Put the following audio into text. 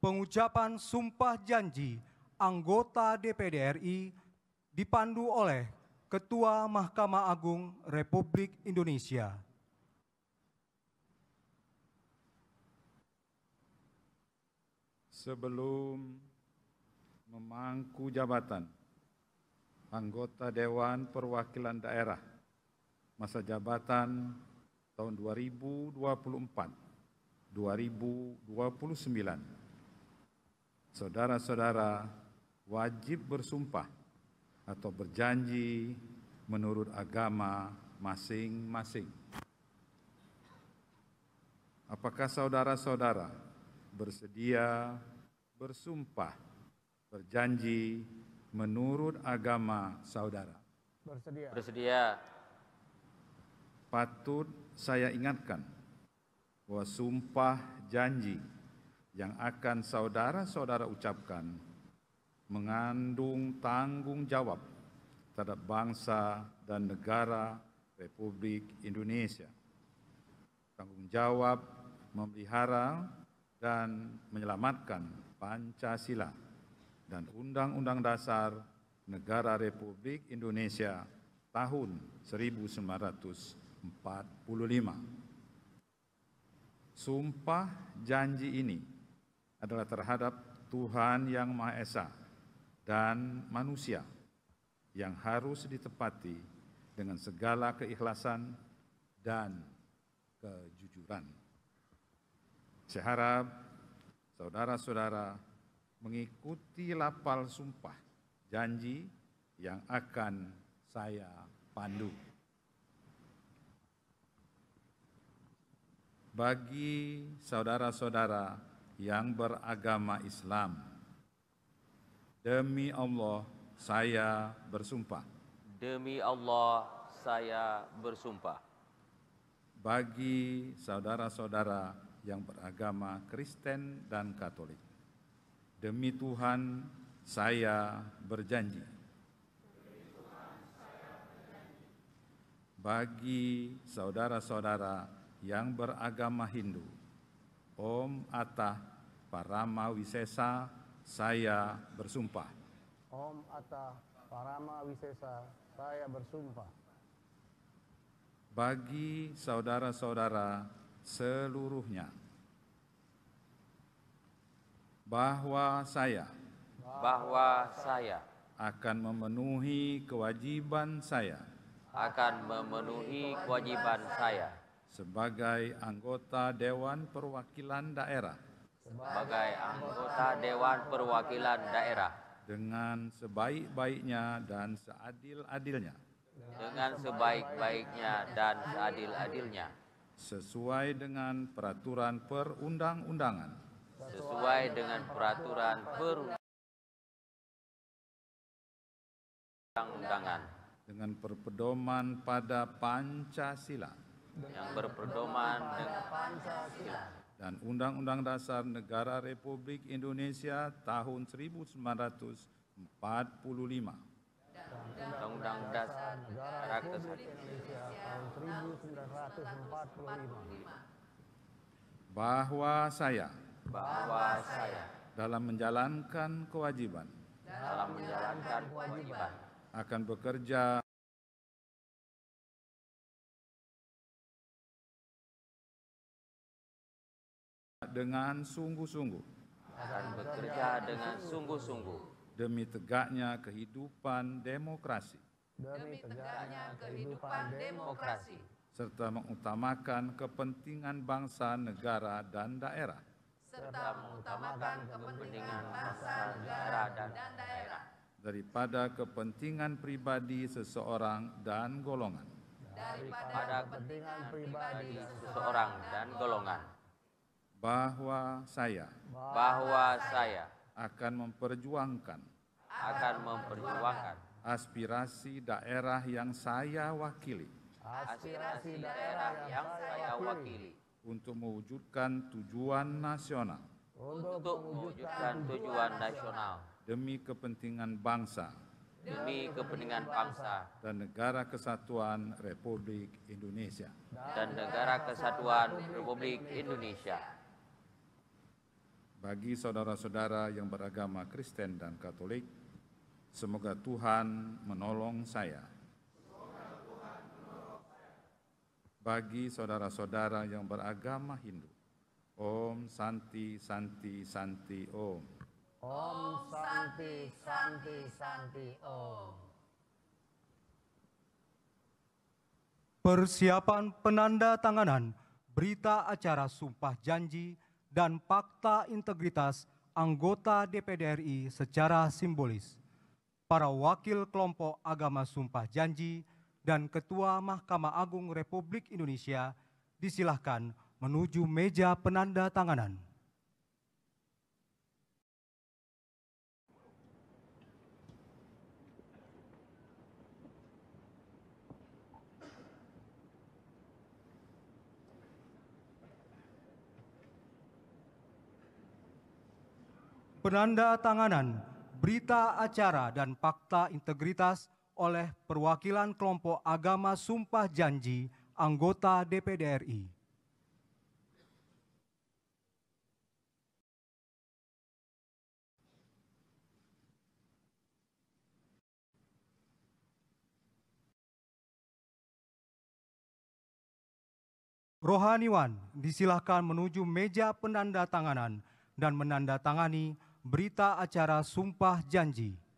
pengucapan sumpah janji anggota DPD RI dipandu oleh Ketua Mahkamah Agung Republik Indonesia. Sebelum memangku jabatan anggota Dewan Perwakilan Daerah masa jabatan tahun 2024 2029 saudara-saudara wajib bersumpah atau berjanji menurut agama masing-masing. Apakah saudara-saudara bersedia bersumpah, berjanji menurut agama saudara? Bersedia. Bersedia. Patut saya ingatkan bahwa sumpah janji yang akan saudara-saudara ucapkan mengandung tanggung jawab terhadap bangsa dan negara Republik Indonesia. Tanggung jawab memelihara dan menyelamatkan Pancasila dan Undang-Undang Dasar Negara Republik Indonesia tahun 1945. Sumpah janji ini adalah terhadap Tuhan Yang Maha Esa dan manusia yang harus ditepati dengan segala keikhlasan dan kejujuran. Saya harap saudara-saudara mengikuti lapal sumpah janji yang akan saya pandu. Bagi saudara-saudara yang beragama Islam. Demi Allah, saya bersumpah. Demi Allah, saya bersumpah. Bagi saudara-saudara yang beragama Kristen dan Katolik. Demi Tuhan, saya berjanji. Bagi saudara-saudara yang beragama Hindu, Om Atta Parama Wisesa, saya bersumpah. Om Atta Parama Wisesa, saya bersumpah. Bagi saudara-saudara seluruhnya, bahwa saya bahwa saya akan memenuhi kewajiban saya akan memenuhi kewajiban saya sebagai anggota Dewan Perwakilan Daerah sebagai anggota Dewan Perwakilan Daerah dengan sebaik-baiknya dan seadil-adilnya dengan sebaik-baiknya dan seadil-adilnya sesuai dengan peraturan perundang-undangan sesuai dengan peraturan perundang-undangan dengan perpedoman pada Pancasila yang berpedoman dan Undang-Undang Dasar Negara Republik Indonesia tahun 1945 Undang-Undang Dasar Negara Republik Indonesia tahun 1945 bahwa saya bahwa saya dalam menjalankan kewajiban dalam menjalankan kewajiban akan bekerja dengan sungguh-sungguh akan bekerja dengan sungguh-sungguh demi tegaknya kehidupan demokrasi demi tegaknya kehidupan demokrasi serta mengutamakan kepentingan bangsa, negara, dan daerah serta mengutamakan kepentingan bangsa, negara, dan daerah daripada kepentingan pribadi seseorang dan golongan daripada kepentingan pribadi seseorang dan golongan bahwa saya bahwa saya akan memperjuangkan akan memperjuangkan aspirasi daerah yang saya wakili aspirasi daerah yang saya wakili untuk mewujudkan tujuan nasional untuk mewujudkan tujuan nasional demi kepentingan bangsa demi kepentingan bangsa dan negara kesatuan Republik Indonesia dan negara kesatuan Republik Indonesia bagi saudara-saudara yang beragama Kristen dan Katolik, semoga Tuhan menolong saya. Bagi saudara-saudara yang beragama Hindu, Om Santi Santi Santi Om. Om Santi Santi Santi Om. Persiapan penanda tanganan berita acara Sumpah Janji dan fakta integritas anggota DPD RI secara simbolis, para wakil kelompok agama Sumpah Janji, dan Ketua Mahkamah Agung Republik Indonesia disilahkan menuju meja penanda tanganan. penanda tanganan berita acara dan fakta integritas oleh perwakilan kelompok agama Sumpah Janji anggota DPD RI. Rohaniwan disilahkan menuju meja penanda tanganan dan menandatangani berita acara Sumpah Janji.